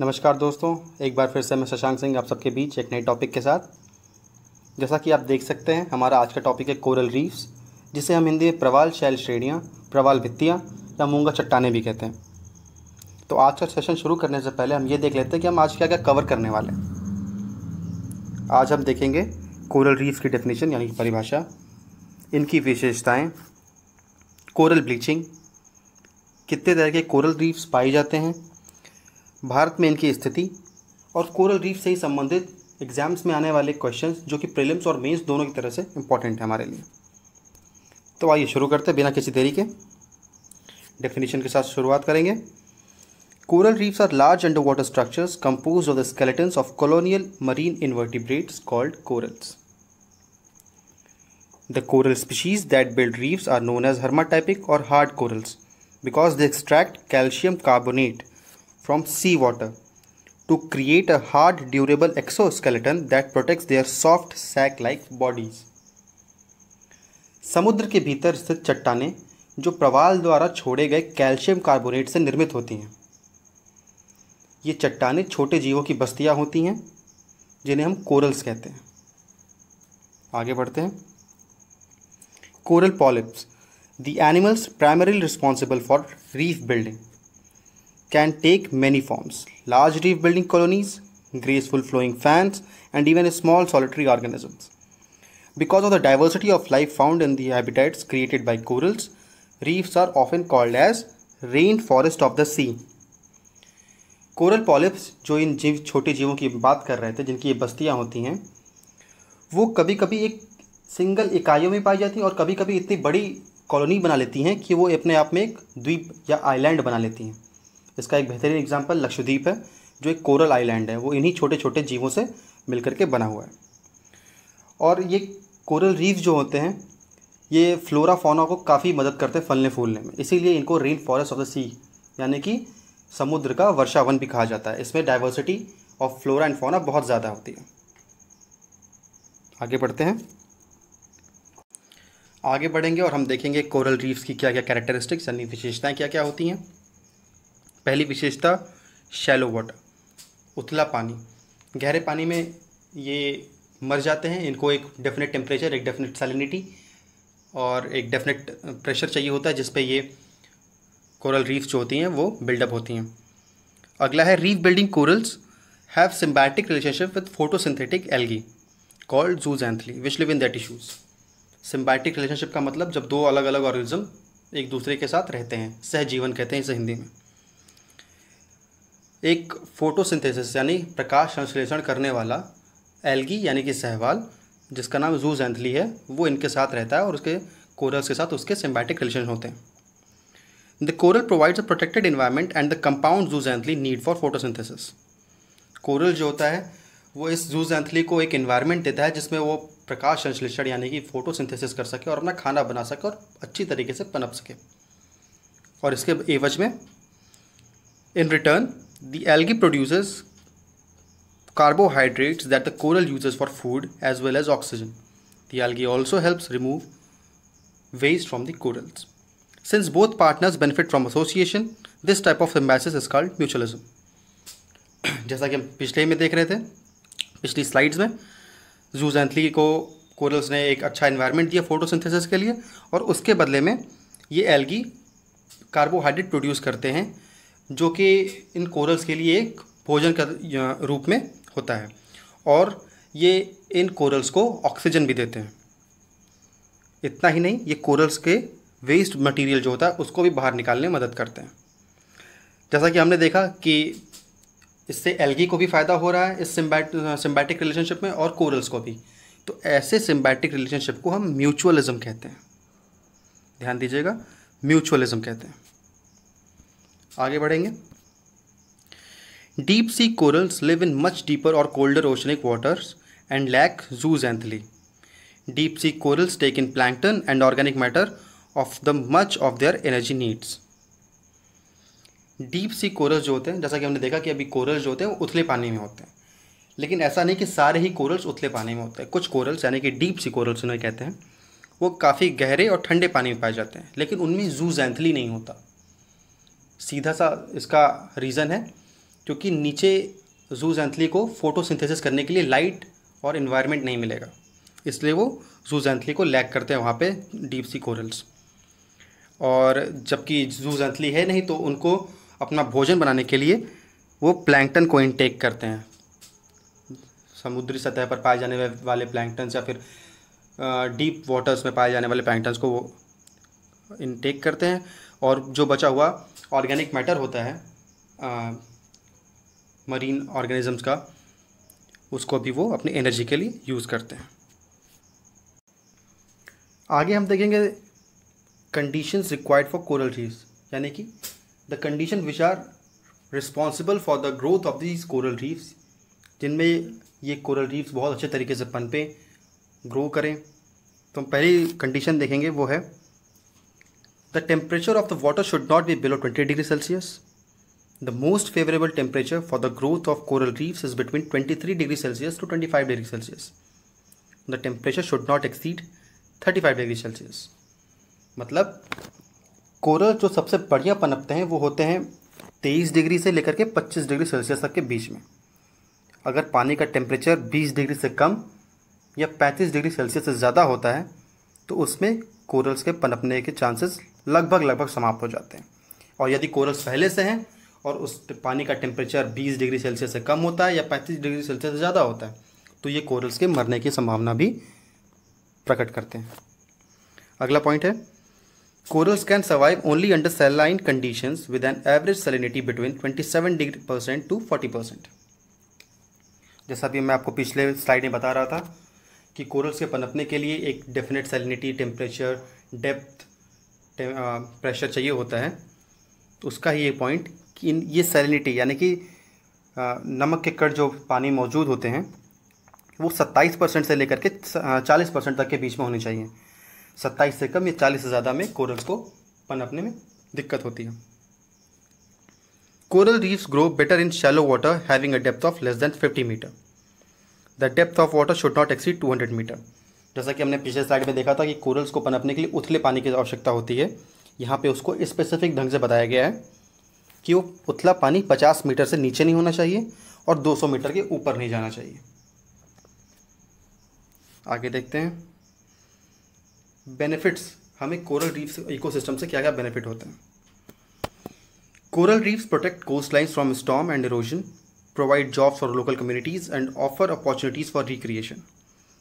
नमस्कार दोस्तों एक बार फिर से मैं शशांक सिंह आप सबके बीच एक नए टॉपिक के साथ जैसा कि आप देख सकते हैं हमारा आज का टॉपिक है कोरल रीफ्स जिसे हम हिंदी में प्रवाल शैल श्रेणियाँ प्रवाल भित्तियाँ या मूंगा चट्टाने भी कहते हैं तो आज का सेशन शुरू करने से पहले हम ये देख लेते हैं कि हम आज क्या क्या कवर करने वाले हैं आज हम देखेंगे कोरल रीफ्स की डेफिनेशन यानी परिभाषा इनकी विशेषताएं कोरल ब्लीचिंग कितने तरह के कोरल रीफ्स पाए जाते हैं भारत में इनकी स्थिति और कोरल रीफ से ही संबंधित एग्जाम्स में आने वाले क्वेश्चन जो कि प्रिलिम्स और मेंस दोनों की तरह से इंपॉर्टेंट है हमारे लिए तो आइए शुरू करते हैं बिना किसी देरी के डेफिनेशन के साथ शुरुआत करेंगे coral reefs are large under water structures composed of the skeletons of colonial marine invertebrates called corals the coral species that build reefs are known as hermatypic और hard corals because they extract calcium carbonate from seawater to create a hard durable exoskeleton that protects their soft sack like bodies. समुद्र के भीतर स्थित चट्टानें जो प्रवाल द्वारा छोड़े गए कैल्शियम कार्बोनेट से निर्मित होती हैं ये चट्टानें छोटे जीवों की बस्तियाँ होती हैं जिन्हें हम कोरल्स कहते हैं आगे बढ़ते हैं coral polyps the animals primarily responsible for reef building can take many forms large reef building colonies, graceful flowing fans, and even small solitary organisms. Because of the diversity of life found in the habitats created by corals, reefs are often called as rainforest of the sea coral polyps जो इन जीव छोटे जीवों की बात कर रहे थे जिनकी ये बस्तियाँ होती हैं वो कभी कभी एक सिंगल इकाइयों में पाई जाती हैं और कभी कभी इतनी बड़ी कॉलोनी बना लेती हैं कि वो अपने आप में एक द्वीप या आइलैंड बना लेती हैं इसका एक बेहतरीन एग्जाम्पल लक्षद्वीप है जो एक कोरल आइलैंड है वो इन्हीं छोटे छोटे जीवों से मिल करके बना हुआ है और ये कोरल रीफ जो होते हैं ये फ्लोरा फौना को काफ़ी मदद करते हैं फलने फूलने में इसीलिए इनको rain forest of the sea यानी कि समुद्र का वर्षावन भी कहा जाता है इसमें diversity of flora and fauna बहुत ज़्यादा होती है आगे बढ़ते हैं आगे बढ़ेंगे और हम देखेंगे कोरल रीफ्स की क्या क्या कैरेक्टरिस्टिक्स यानी विशेषताएँ क्या क्या होती हैं पहली विशेषता शैलो वाटर उथला पानी गहरे पानी में ये मर जाते हैं इनको एक डेफिनेट टेम्परेचर एक डेफिनेट सैलिनिटी और एक डेफिनेट प्रेशर चाहिए होता है जिस ये कोरल रीफ्स जो होती हैं वो बिल्डअप होती हैं अगला है reef building corals have symbiotic relationship with photosynthetic algae called zooxanthellae which live in their tissues symbiotic relationship का मतलब जब दो अलग अलग ऑर्गेनिज्म एक दूसरे के साथ रहते हैं सहजीवन कहते हैं इसे हिंदी में एक फोटोसिंथेसिस यानी प्रकाश संश्लेषण करने वाला एल्गी यानी कि सहवाल जिसका नाम जू जैंथली है वो इनके साथ रहता है और उसके कोरल्स के साथ उसके सिम्बैटिक रिलेशन होते हैं the coral provides a protected environment and the compound zooxanthellae need for photosynthesis coral जो होता है वो इस जू जैंथली को एक इन्वायरमेंट देता है जिसमें वो प्रकाश संश्लेषण यानी कि फोटोसिंथेसिस कर सके और अपना खाना बना सके और अच्छी तरीके से पनप सके और इसके एवज में in return The algae produces carbohydrates that the coral uses for food as well as oxygen. The algae also helps remove waste from the corals. Since both partners benefit from association, this type of symbiosis is called mutualism. जैसा कि हम पिछले में देख रहे थे पिछली slides में जूजेंथली को कोरल्स ने एक अच्छा इन्वायरमेंट दिया फोटोसिंथेसिस के लिए और उसके बदले में ये एल्गी कार्बोहाइड्रेट प्रोड्यूस करते हैं जो कि इन कोरल्स के लिए एक भोजन का रूप में होता है और ये इन कोरल्स को ऑक्सीजन भी देते हैं इतना ही नहीं ये कोरल्स के वेस्ट मटेरियल जो होता है उसको भी बाहर निकालने में मदद करते हैं जैसा कि हमने देखा कि इससे एल्गी को भी फ़ायदा हो रहा है इस सिम्बैट सिम्बैटिक रिलेशनशिप में और कोरल्स को भी तो ऐसे सिम्बैटिक रिलेशनशिप को हम म्यूचुअलिज्म कहते हैं ध्यान दीजिएगा म्यूचुअलिज्म कहते हैं आगे बढ़ेंगे deep sea corals live in much deeper और colder oceanic waters and lack zooxanthellae deep sea corals take in plankton and organic matter of the much of their energy needs deep sea corals जो होते हैं जैसा कि हमने देखा कि अभी कोरल्स जो होते हैं वो उथले पानी में होते हैं लेकिन ऐसा नहीं कि सारे ही कोरल्स उथले पानी में होते हैं कुछ कोरल्स यानी कि डीप सी कोरल्स उन्हें कहते हैं वो काफ़ी गहरे और ठंडे पानी में पाए जाते हैं लेकिन उनमें जू जैंथली नहीं होता सीधा सा इसका रीज़न है क्योंकि नीचे जू जैंथली को फोटोसिंथेसिस करने के लिए लाइट और इन्वायरमेंट नहीं मिलेगा इसलिए वो जू जैंथली को लैक करते हैं वहाँ पे डीप सी कोरल्स और जबकि जू जैंथली है नहीं तो उनको अपना भोजन बनाने के लिए वो प्लैंकटन को इनटेक करते हैं समुद्री सतह पर पाए जाने वाले प्लैंकटन्स या फिर डीप वाटर्स में पाए जाने वाले प्लैंकटन्स को वो इनटेक करते हैं और जो बचा हुआ ऑर्गेनिक मैटर होता है मरीन ऑर्गेनिजम्स का उसको भी वो अपनी एनर्जी के लिए यूज़ करते हैं आगे हम देखेंगे condition required for coral reefs यानी कि the condition which are responsible for the growth of these coral reefs जिनमें ये कोरल रीव्स बहुत अच्छे तरीके से पनपें ग्रो करें तो हम पहली कंडीशन देखेंगे वो है The temperature of the water should not be below 20 degrees Celsius. The most favorable temperature for the growth of coral reefs is between 23 degrees Celsius to 25 degrees Celsius. The temperature should not exceed 35 degrees celsius मतलब coral जो सबसे बढ़िया पनपते हैं वो होते हैं 23 degree से लेकर के 25 डिग्री सेल्सियस तक के बीच में अगर पानी का टेम्परेचर 20 डिग्री से कम या 35 डिग्री सेल्सियस से ज़्यादा होता है तो उसमें कोरल्स के पनपने के चांसेस लगभग लगभग समाप्त हो जाते हैं और यदि कोरल्स पहले से हैं और उस पानी का टेम्परेचर 20 डिग्री सेल्सियस से कम होता है या 35 डिग्री सेल्सियस से ज़्यादा होता है तो ये कोरल्स के मरने की संभावना भी प्रकट करते हैं अगला पॉइंट है corals can survive only under condition with an average average between twenty seven degree percent to forty percent जैसा कि मैं आपको पिछले स्लाइड में बता रहा था कि कोरल्स के पनपने के लिए एक definite salinity temperature depth pressure चाहिए होता है तो उसका ही ये पॉइंट कि इन ये सैलिनिटी यानी कि नमक के कट जो पानी मौजूद होते हैं वो 27 परसेंट से लेकर के 40 परसेंट तक के बीच में होने चाहिए 27 से कम या 40 से ज़्यादा में कोरल को पनपने में दिक्कत होती है coral reefs grow better in shallow water having a depth of less than 50 meter the depth of water should not exceed 200 meter जैसा कि हमने पिछले स्लाइड में देखा था कि कोरल्स को पनपने के लिए उथले पानी की आवश्यकता होती है यहाँ पे उसको स्पेसिफिक ढंग से बताया गया है कि वो उथला पानी 50 मीटर से नीचे नहीं होना चाहिए और 200 मीटर के ऊपर नहीं जाना चाहिए आगे देखते हैं बेनिफिट्स हमें कोरल रीफ्स इको से क्या क्या बेनिफिट होते हैं coral reefs protect coast lines from storm and erosion provide job for local communities and offer opportunities for recreation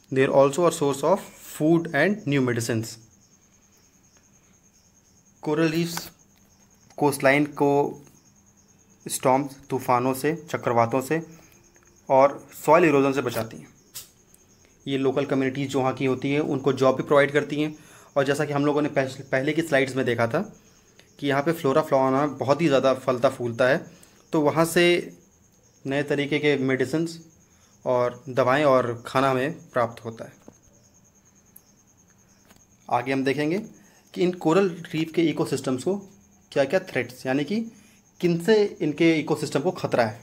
They are also a source of food and new medicines. Coral reefs coastline को storms तूफानों से चक्रवातों से और soil erosion से बचाती हैं ये local communities जो वहाँ की होती हैं उनको जॉब भी प्रोवाइड करती हैं और जैसा कि हम लोगों ने पहले की स्लाइड्स में देखा था कि यहाँ पे फ्लोरा फ्लोना बहुत ही ज़्यादा फलता फूलता है तो वहाँ से नए तरीके के मेडिसन्स और दवाएं और खाना में प्राप्त होता है आगे हम देखेंगे कि इन कोरल रीफ के इकोसिस्टम्स को क्या क्या थ्रेट्स यानी कि किन से इनके इकोसिस्टम को खतरा है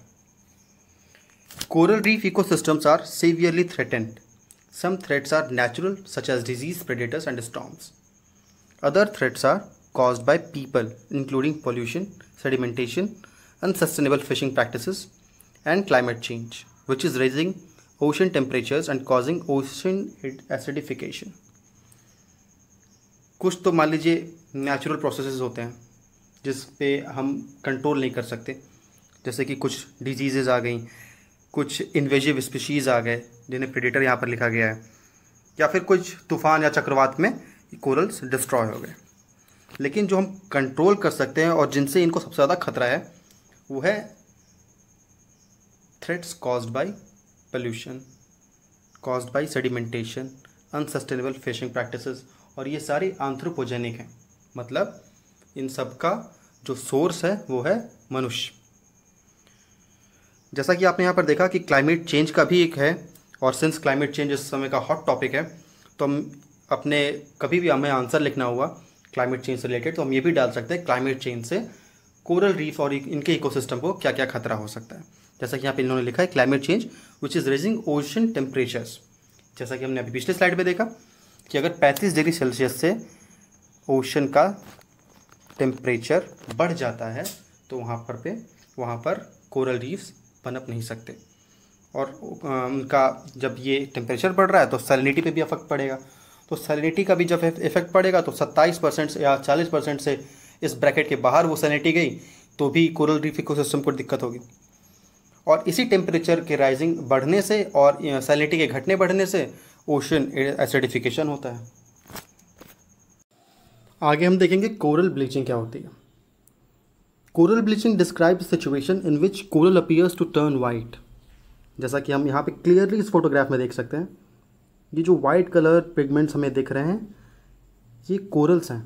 coral reef ecosystems are severely threatened some threats are natural such as disease predators and storms other threats are cause by people including pollution sedimentation unsustainable fishing practice and climate change which is raising ocean temperatures and causing ocean acidification. कुछ तो मान लीजिए natural processes होते हैं जिस पे हम control नहीं कर सकते जैसे कि कुछ डिजीज़ेज़ आ गई कुछ इन्वेजिव स्पीशीज़ आ गए जिन्हें प्रेडेटर यहाँ पर लिखा गया है या फिर कुछ तूफान या चक्रवात में कोरल्स डिस्ट्रॉय हो गए लेकिन जो हम कंट्रोल कर सकते हैं और जिनसे इनको सबसे ज़्यादा खतरा है वो है threats caused by pollution caused by sedimentation unsustainable fishing practices और ये सारी आंथ्रोपोजेनिक हैं मतलब इन सब का जो सोर्स है वो है मनुष्य जैसा कि आपने यहाँ पर देखा कि क्लाइमेट चेंज का भी एक है और सिंस क्लाइमेट चेंज इस समय का हॉट टॉपिक है तो हम अपने कभी भी हमें आंसर लिखना हुआ क्लाइमेट चेंज से रिलेटेड तो हम ये भी डाल सकते हैं क्लाइमेट चेंज से कोरल रीफ और इनके इकोसिस्टम को क्या क्या खतरा हो सकता है जैसा कि यहाँ पे इन्होंने लिखा है climate change which is raising ocean temperatures जैसा कि हमने अभी पिछले स्लाइड में देखा कि अगर 35 डिग्री सेल्सियस से ओशन का टेम्परेचर बढ़ जाता है तो वहाँ पर पे वहाँ पर कोरल रीफ्स पनप नहीं सकते और उनका जब ये टेम्परेचर बढ़ रहा है तो सैलिनिटी पे भी इफेक्ट पड़ेगा तो सैलिनिटी का भी जब इफेक्ट पड़ेगा तो 27 परसेंट या 40 परसेंट से इस ब्रैकेट के बाहर वो सैलिनिटी गई तो भी कोरल रीफ इकोसिस्टम को दिक्कत होगी और इसी टेम्परेचर के राइजिंग बढ़ने से और सैलिनिटी के घटने बढ़ने से ओशन एसिडिफिकेशन होता है आगे हम देखेंगे कोरल ब्लीचिंग क्या होती है coral bleaching describe situation in which coral appears to turn white जैसा कि हम यहाँ पे क्लियरली इस फोटोग्राफ में देख सकते हैं ये जो वाइट कलर पिगमेंट्स हमें दिख रहे हैं ये कोरल्स हैं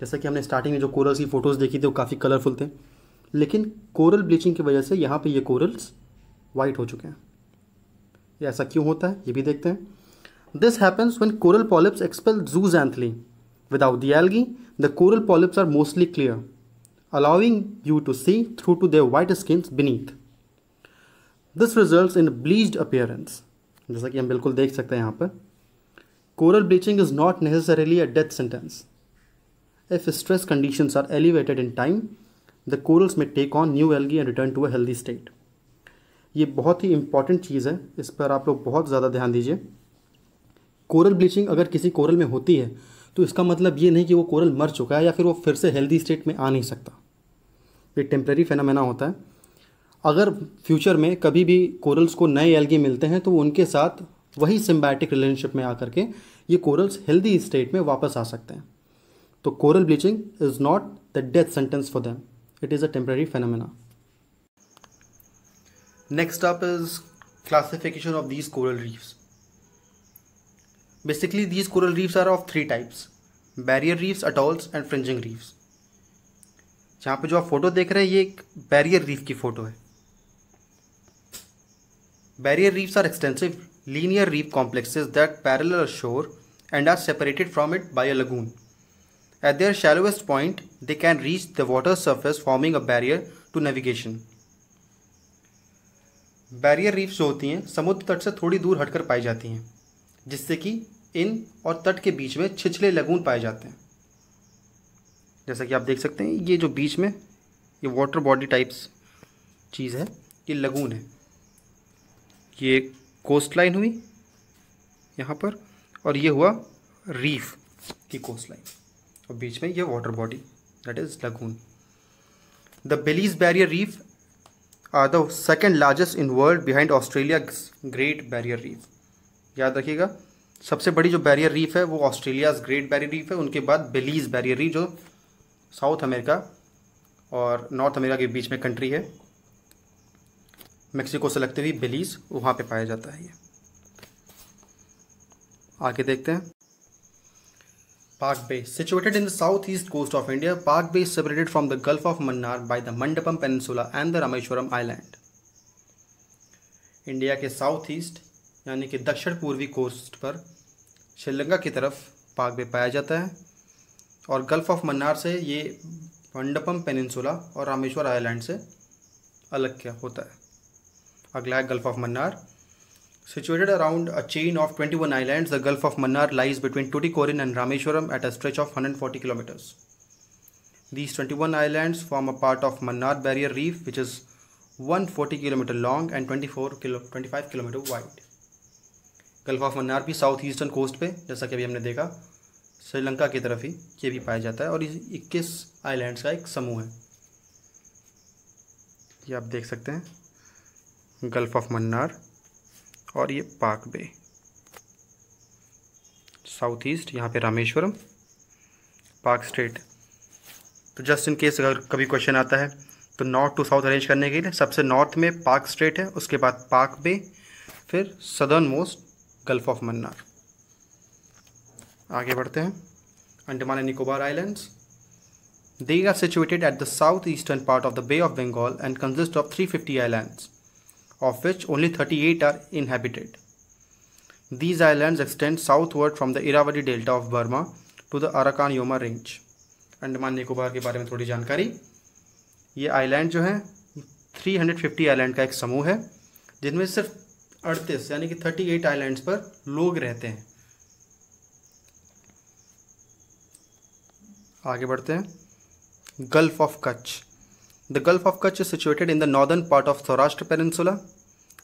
जैसा कि हमने स्टार्टिंग में जो कोरल्स की फ़ोटोज़ देखी थी वो काफ़ी कलरफुल थे लेकिन कोरल ब्लीचिंग की वजह से यहाँ पे ये कोरल्स वाइट हो चुके हैं ये ऐसा क्यों होता है ये भी देखते हैं this happens when coral polyps expel zooxanthellae without the algae the coral polyps are mostly clear allowing you to see through to their white skin beneath this result in bleached appearance जैसा कि हम बिल्कुल देख सकते हैं यहाँ पर coral bleaching is not necessarily a death sentence if stress conditions are elevated in time the corals may take on new algae and return to a healthy state ये बहुत ही इंपॉर्टेंट चीज़ है इस पर आप लोग बहुत ज़्यादा ध्यान दीजिए कोरल ब्लीचिंग अगर किसी कोरल में होती है तो इसका मतलब ये नहीं कि वो कोरल मर चुका है या फिर वो फिर से हेल्दी स्टेट में आ नहीं सकता ये टेम्प्रेरी फेनामेना होता है अगर फ्यूचर में कभी भी कोरल्स को नए एलगी मिलते हैं तो उनके साथ वही सिम्बैटिक रिलेशनशिप में आकर के ये कोरल्स हेल्दी स्टेट में वापस आ सकते हैं तो coral bleaching is not the death sentence for them it is a temporary phenomena. Next up is classification of these coral reefs. Basically these coral reefs are of three types barrier reefs, atolls and fringing reefs. जहाँ पे जो आप photo देख रहे हैं ये एक barrier reef की फोटो है Barrier reefs are extensive linear reef complexes that parallel a shore and are separated from it by a lagoon. At their shallowest point, they can reach the water surface forming a barrier to navigation. Barrier reefs जो होती हैं समुद्र तट से थोड़ी दूर हटकर पाई जाती हैं जिससे कि इन और तट के बीच में छिछले लगून पाए जाते हैं जैसा कि आप देख सकते हैं ये जो बीच में ये वाटर बॉडी टाइप्स चीज़ है ये लगून है ये कोस्ट लाइन हुई यहाँ पर और ये हुआ रीफ की कोस्ट लाइन और बीच में ये water body that is lagoon the Belize barrier reef are the second largest in world behind Australia great barrier reef याद रखिएगा सबसे बड़ी जो बैरियर रीफ है वो ऑस्ट्रेलियाज ग्रेट बैरियर रीफ है उनके बाद बेलीज बैरियर रीफ जो साउथ अमेरिका और नॉर्थ अमेरिका के बीच में कंट्री है मेक्सिको से लगते हुए बेलीज वहाँ पे पाया जाता है ये आगे देखते हैं Park Bay. Situated in the southeast coast of India, Park Bay is separated from the Gulf of Mannar by the Mandapam Peninsula and the Rameshwaram Island. India के साउथ ईस्ट यानी कि दक्षिण पूर्वी कोस्ट पर श्रीलंका की तरफ पाक बे पाया जाता है और गल्फ ऑफ मन्नार से ये मंडपम पेनिनसुला और रामेश्वर आइलैंड से अलग क्या होता है अगला है gulf of Mannar Situated around a chain of 21 islands, the Gulf of Mannar lies between Tuticorin and Rameshwaram at a stretch of 140 kilometers. These 21 islands form a part of Mannar Barrier Reef, which is 140 km long and 24 kilo, 25 km wide. Gulf of Mannar भी south eastern coast पे जैसा कि अभी हमने देखा श्रीलंका की तरफ ही ये भी पाया जाता है और 21 islands का एक समूह है ये आप देख सकते हैं Gulf of Mannar और ये पाक बे साउथ ईस्ट यहाँ पे रामेश्वरम पाक स्टेट तो जस्ट इन केस अगर कभी क्वेश्चन आता है तो नॉर्थ टू साउथ अरेंज करने के लिए सबसे नॉर्थ में पाक स्ट्रेट है उसके बाद पाक बे फिर southern most gulf of Mannar आगे बढ़ते हैं Andaman and Nicobar islands they are situated at the south eastern part of the bay of Bengal and consist of 350 islands of which only 38 are inhabited. These islands extend southward from the Irrawaddy Delta of Burma to the Arakan Yoma Range. andaman Nicobar के बारे में थोड़ी जानकारी ये island जो है 350 island का एक समूह है जिनमें सिर्फ 38 यानी कि 38 islands पर लोग रहते हैं आगे बढ़ते हैं gulf of Kutch The Gulf of Kutch is situated in the northern part of Saurashtra Peninsula.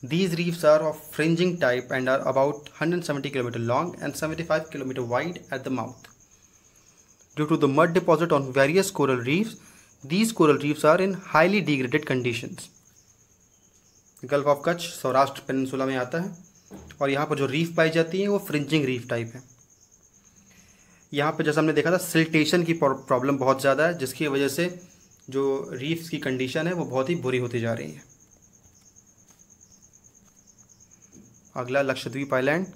These reefs are of fringing type and are about 170 km long and 75 km wide at the mouth. Due to the mud deposit on various coral reefs, these coral reefs are in highly degraded conditions. Gulf of Kutch Saurashtra peninsula में आता है और यहाँ पर जो reef पाई जाती है वो फ्रिंजिंग रीफ टाइप है यहाँ पर जैसा हमने देखा था सिल्टेशन की प्रॉब्लम बहुत ज़्यादा है जिसकी वजह से जो रीफ्स की कंडीशन है वो बहुत ही बुरी होती जा रही है अगला Lakshadweep island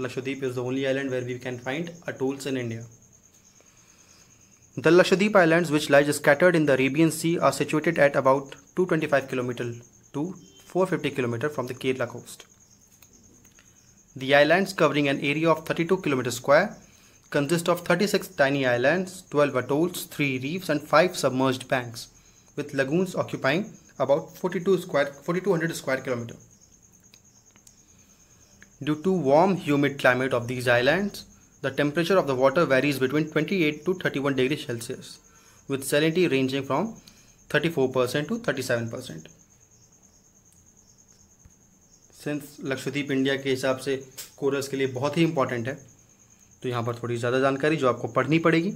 Lakshadweep is the only island where we can find atolls in India the Lakshadweep island which lies scattered in the Arabian sea are situated at about two twenty five kilometer to four fifty kilometer from the Kerala coast the island covering an area of thirty two kilometer square consists of 36 tiny islands, 12 atolls, 3 reefs and 5 submerged banks with lagoons occupying about 42 square 4200 square kilometer. Due to warm humid climate of these islands, the temperature of the water varies between 28 to 31 degrees Celsius with salinity ranging from 34% to 37%. Since Lakshadweep India के हिसाब से coarse के लिए बहुत ही important है तो यहाँ पर थोड़ी ज़्यादा जानकारी जो आपको पढ़नी पड़ेगी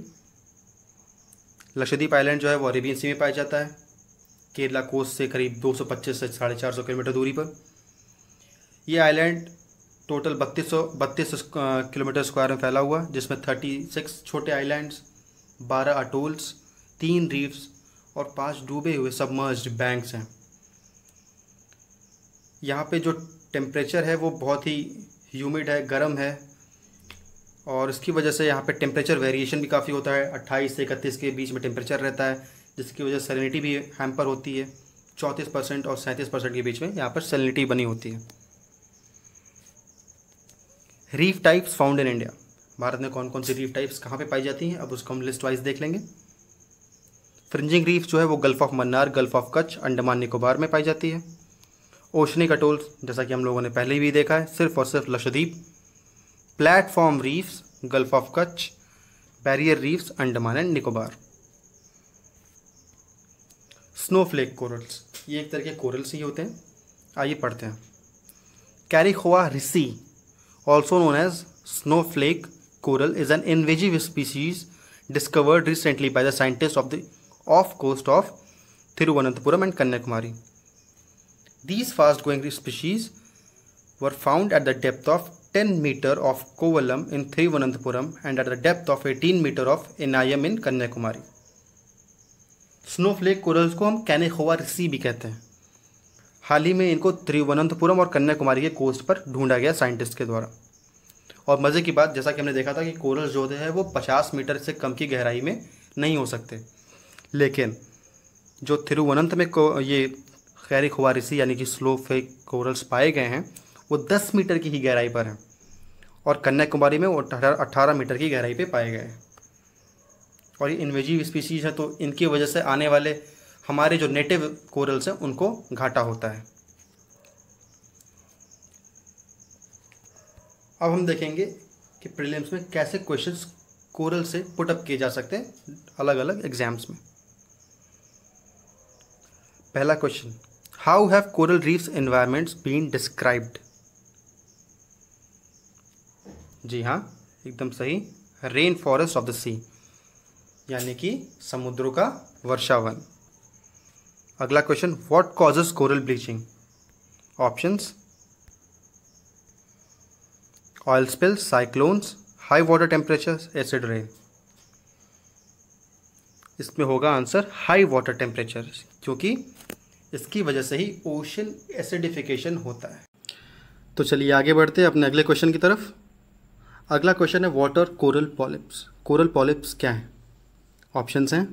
लक्षद्वीप आइलैंड जो है वो अरेबियन सी में पाया जाता है केरला कोस्ट से करीब 225 से साढ़े चार सौ किलोमीटर दूरी पर ये आइलैंड टोटल बत्तीस सौ बत्तीस किलोमीटर स्क्वायर में फैला हुआ जिसमें थर्टी सिक्स छोटे आइलैंड्स बारह अटोल्स तीन रीफ्स और पांच डूबे हुए सबमर्ज बैंक्स हैं यहाँ पे जो टेम्परेचर है वो बहुत ही ह्यूमिड है गर्म है और इसकी वजह से यहाँ पे टेम्परेचर वेरिएशन भी काफ़ी होता है 28 से इकतीस के बीच में टेम्परेचर रहता है जिसकी वजह से सैलिनिटी भी हैम्पर होती है चौंतीस परसेंट और सैंतीस परसेंट के बीच में यहाँ पर सैलिनिटी बनी होती है reef types found in India Bharat में कौन कौन सी रीफ टाइप्स कहाँ पे पाई जाती हैं अब उसको हम लिस्ट वाइज देख लेंगे फ्रिंजिंग रीफ जो है वो gulf of Mannar gulf of Kutch Andaman Nicobar में पाई जाती है ओशनिक अटोल्स जैसा कि हम लोगों ने पहले भी देखा है सिर्फ और सिर्फ Lakshadweep platform reefs gulf of Kutch barrier reefs Andaman and Nicobar snowflake corals ये एक तरह के कोरल्स ही होते हैं आइए पढ़ते हैं खोआ रिसी also known as snowflake coral is an invasive species discovered recently by the scientist of the off coast of Thiruvananthapuram and Kanyakumari these fast going species were found at the depth of 10 meter of Kovalam in Thiruvananthapuram and at the depth of 18 meter of इन in Kanyakumari. Flake corals को हम कैनेखोवा रिसी भी कहते हैं हाल ही में इनको तिरुवनंतपुरम और कन्याकुमारी के कोस्ट पर ढूंढा गया साइंटिस्ट के द्वारा और मज़े की बात जैसा कि हमने देखा था कि कोरल्स जो होते हैं वो 50 मीटर से कम की गहराई में नहीं हो सकते लेकिन जो थिरुवनंत में को ये खैरी खुवारिसी यानी कि स्लो फेक कोरल्स पाए गए हैं वो दस मीटर की ही गहराई पर हैं और कन्याकुमारी में वो अट्ठारह मीटर की गहराई पे पाए गए और ये इन्वेजिव स्पीसीज हैं तो इनकी वजह से आने वाले हमारे जो नेटिव कोरल्स हैं उनको घाटा होता है अब हम देखेंगे कि प्रीलिम्स में कैसे क्वेश्चंस कोरल से पुटअप किए जा सकते हैं अलग अलग एग्जाम्स में पहला question how have coral reefs environments been described जी हाँ एकदम सही rain forest of the sea यानी कि समुद्रों का वर्षावन अगला question what causes coral bleaching options oil spill cyclones high water temperature acid rain इसमें होगा आंसर हाई वाटर टेम्परेचर क्योंकि इसकी वजह से ही ओशन एसिडिफिकेशन होता है तो चलिए आगे बढ़ते हैं अपने अगले क्वेश्चन की तरफ अगला क्वेश्चन है what are coral polyps coral polyps क्या है ऑप्शंस हैं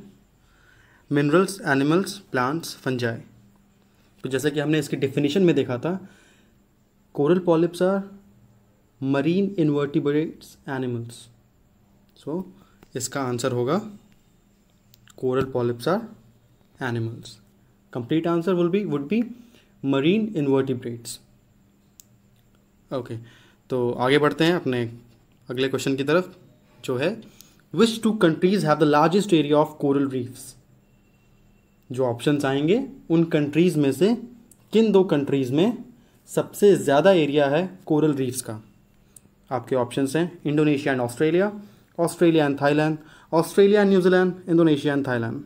मिनरल्स एनिमल्स प्लांट्स फंजाई तो जैसा कि हमने इसकी डिफिनेशन में देखा था coral polyps are marine invertebrates animals so इसका आंसर होगा coral polyps are animals complete answer will be would be marine invertebrates okay तो आगे बढ़ते हैं अपने अगले क्वेश्चन की तरफ जो है which two countries have the largest area of coral reefs जो ऑप्शंस आएंगे उन कंट्रीज में से किन दो कंट्रीज में सबसे ज़्यादा एरिया है कोरल रीफ्स का आपके ऑप्शंस हैं Indonesia and Australia Australia and Thailand Australia and New Zealand Indonesia and Thailand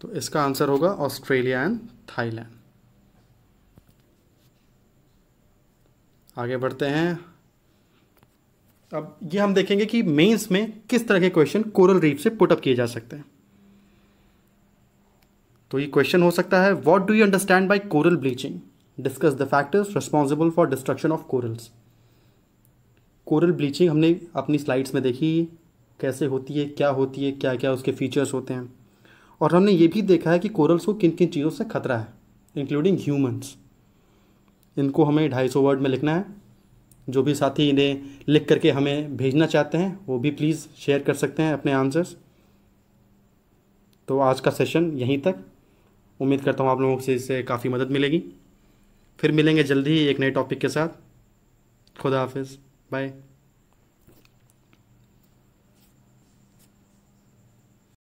तो इसका आंसर होगा ऑस्ट्रेलिया एंड थाईलैंड आगे बढ़ते हैं अब ये हम देखेंगे कि मेंस में किस तरह के क्वेश्चन कोरल रीफ से पुटअप किए जा सकते हैं तो ये क्वेश्चन हो सकता है what do you understand by coral bleaching discuss the factors responsible for destruction of corals coral bleaching हमने अपनी स्लाइड्स में देखी कैसे होती है क्या होती है क्या क्या उसके फीचर्स होते हैं और हमने ये भी देखा है कि कोरल्स को किन किन चीज़ों से खतरा है इंक्लूडिंग ह्यूमन्स इनको हमें ढाई सौ वर्ड में लिखना है जो भी साथी इन्हें लिख करके हमें भेजना चाहते हैं वो भी प्लीज़ शेयर कर सकते हैं अपने आंसर्स तो आज का सेशन यहीं तक उम्मीद करता हूँ आप लोगों से इससे काफ़ी मदद मिलेगी फिर मिलेंगे जल्दी ही एक नए टॉपिक के साथ खुदा हाफिज़ बाय